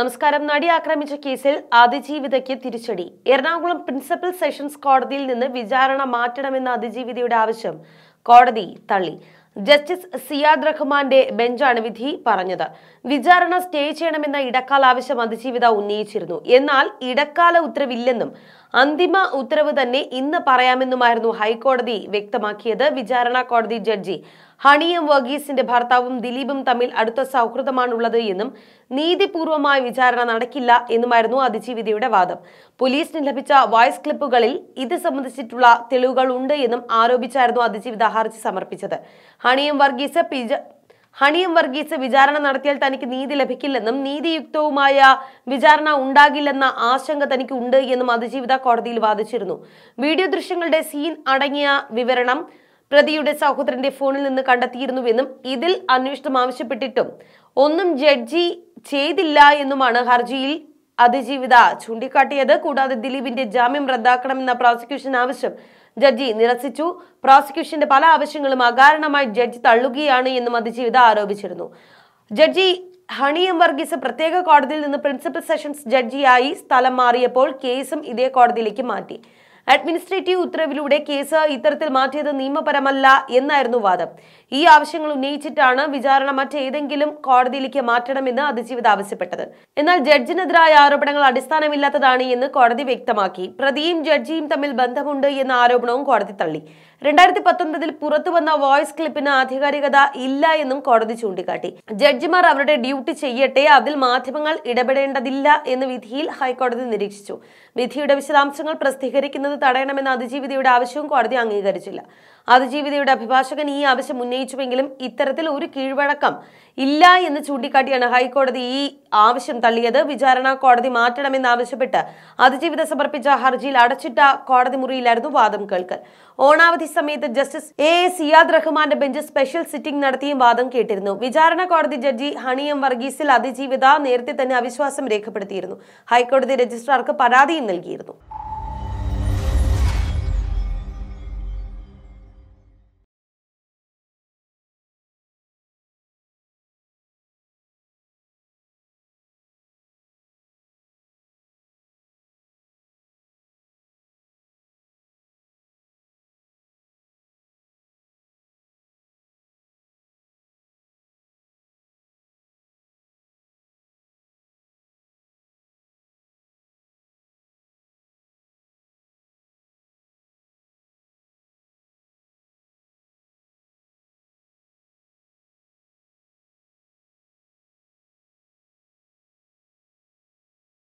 നമസ്കാരം നടി ആക്രമിച്ച കേസിൽ അതിജീവിതയ്ക്ക് തിരിച്ചടി എറണാകുളം പ്രിൻസിപ്പൽ സെഷൻസ് കോടതിയിൽ നിന്ന് വിചാരണ മാറ്റണമെന്ന അതിജീവിതയുടെ ആവശ്യം കോടതി തള്ളി ജസ്റ്റിസ് സിയാദ് റഹ്മാന്റെ ബെഞ്ചാണ് വിധി പറഞ്ഞത് വിചാരണ സ്റ്റേ ചെയ്യണമെന്ന ഇടക്കാല ആവശ്യം അതിജീവിത ഉന്നയിച്ചിരുന്നു എന്നാൽ ഇടക്കാല ഉത്തരവില്ലെന്നും അന്തിമ ഉത്തരവ് തന്നെ ഇന്ന് പറയാമെന്നുമായിരുന്നു ഹൈക്കോടതി വ്യക്തമാക്കിയത് വിചാരണ കോടതി ജഡ്ജി ഹണിയും വർഗീസിന്റെ ഭർത്താവും ദിലീപും തമ്മിൽ അടുത്ത സൗഹൃദമാണുള്ളത് എന്നും നീതിപൂർവമായ വിചാരണ നടക്കില്ല എന്നുമായിരുന്നു അതിജീവിതയുടെ വാദം പോലീസിന് ലഭിച്ച വോയിസ് ക്ലിപ്പുകളിൽ ഇത് സംബന്ധിച്ചിട്ടുള്ള തെളിവുകൾ ഉണ്ട് എന്നും ആരോപിച്ചായിരുന്നു അതിജീവിത ഹർജി സമർപ്പിച്ചത് ഹണിയും വർഗീസ് ഹണിയും വർഗീസ് വിചാരണ നടത്തിയാൽ തനിക്ക് നീതി ലഭിക്കില്ലെന്നും നീതിയുക്തവുമായ വിചാരണ ഉണ്ടാകില്ലെന്ന ആശങ്ക തനിക്ക് ഉണ്ട് എന്നും അതിജീവിത കോടതിയിൽ വാദിച്ചിരുന്നു വീഡിയോ ദൃശ്യങ്ങളുടെ സീൻ അടങ്ങിയ വിവരണം പ്രതിയുടെ സഹോദരന്റെ ഫോണിൽ നിന്ന് കണ്ടെത്തിയിരുന്നുവെന്നും ഇതിൽ അന്വേഷണം ആവശ്യപ്പെട്ടിട്ടും ഒന്നും ജഡ്ജി ചെയ്തില്ല എന്നുമാണ് ഹർജിയിൽ അതിജീവിത ചൂണ്ടിക്കാട്ടിയത് കൂടാതെ ദിലീപിന്റെ ജാമ്യം റദ്ദാക്കണമെന്ന പ്രോസിക്യൂഷൻ ആവശ്യം ജഡ്ജി നിരസിച്ചു പ്രോസിക്യൂഷന്റെ പല ആവശ്യങ്ങളും അകാരണമായി ജഡ്ജി തള്ളുകയാണ് എന്നും അതിജീവിത ആരോപിച്ചിരുന്നു ജഡ്ജി ഹണി വർഗീസ് പ്രത്യേക കോടതിയിൽ നിന്ന് പ്രിൻസിപ്പൽ സെഷൻസ് ജഡ്ജിയായി സ്ഥലം മാറിയപ്പോൾ കേസും ഇതേ കോടതിയിലേക്ക് മാറ്റി അഡ്മിനിസ്ട്രേറ്റീവ് ഉത്തരവിലൂടെ കേസ് ഇത്തരത്തിൽ മാറ്റിയത് നിയമപരമല്ല എന്നായിരുന്നു വാദം ഈ ആവശ്യങ്ങൾ ഉന്നയിച്ചിട്ടാണ് വിചാരണ മറ്റേതെങ്കിലും കോടതിയിലേക്ക് മാറ്റണമെന്ന് അതിജീവിത ആവശ്യപ്പെട്ടത് എന്നാൽ ജഡ്ജിനെതിരായ ആരോപണങ്ങൾ അടിസ്ഥാനമില്ലാത്തതാണ് എന്ന് കോടതി വ്യക്തമാക്കി പ്രതിയും ജഡ്ജിയും തമ്മിൽ ബന്ധമുണ്ട് എന്ന ആരോപണവും കോടതി തള്ളി രണ്ടായിരത്തി പത്തൊൻപതിൽ പുറത്തുവന്ന വോയിസ് ക്ലിപ്പിന് ആധികാരികത ഇല്ല എന്നും കോടതി ചൂണ്ടിക്കാട്ടി ജഡ്ജിമാർ അവരുടെ ഡ്യൂട്ടി ചെയ്യട്ടെ അതിൽ മാധ്യമങ്ങൾ ഇടപെടേണ്ടതില്ല എന്ന് വിധിയിൽ ഹൈക്കോടതി നിരീക്ഷിച്ചു വിധിയുടെ വിശദാംശങ്ങൾ പ്രസിദ്ധീകരിക്കുന്നത് നടത്തുന്നത് തടയണമെന്ന അതിജീവിതയുടെ ആവശ്യവും കോടതി അംഗീകരിച്ചില്ല അതിജീവിതയുടെ അഭിഭാഷകൻ ഈ ആവശ്യം ഉന്നയിച്ചുവെങ്കിലും ഇത്തരത്തിൽ ഒരു കീഴ്വഴക്കം ഇല്ല എന്ന് ചൂണ്ടിക്കാട്ടിയാണ് ഹൈക്കോടതി ഈ ആവശ്യം തള്ളിയത് വിചാരണ കോടതി മാറ്റണമെന്നാവശ്യപ്പെട്ട് അതിജീവിത സമർപ്പിച്ച ഹർജിയിൽ അടച്ചിട്ട കോടതി മുറിയിലായിരുന്നു വാദം കേൾക്കൽ ഓണാവധി സമയത്ത് ജസ്റ്റിസ് എ സിയാദ് റഹ്മാന്റെ ബെഞ്ച് സ്പെഷ്യൽ സിറ്റിംഗ് നടത്തിയും വാദം കേട്ടിരുന്നു വിചാരണ കോടതി ജഡ്ജി എം വർഗീസിൽ അതിജീവിത നേരത്തെ തന്നെ അവിശ്വാസം രേഖപ്പെടുത്തിയിരുന്നു ഹൈക്കോടതി രജിസ്ട്രാർക്ക് പരാതിയും നൽകിയിരുന്നു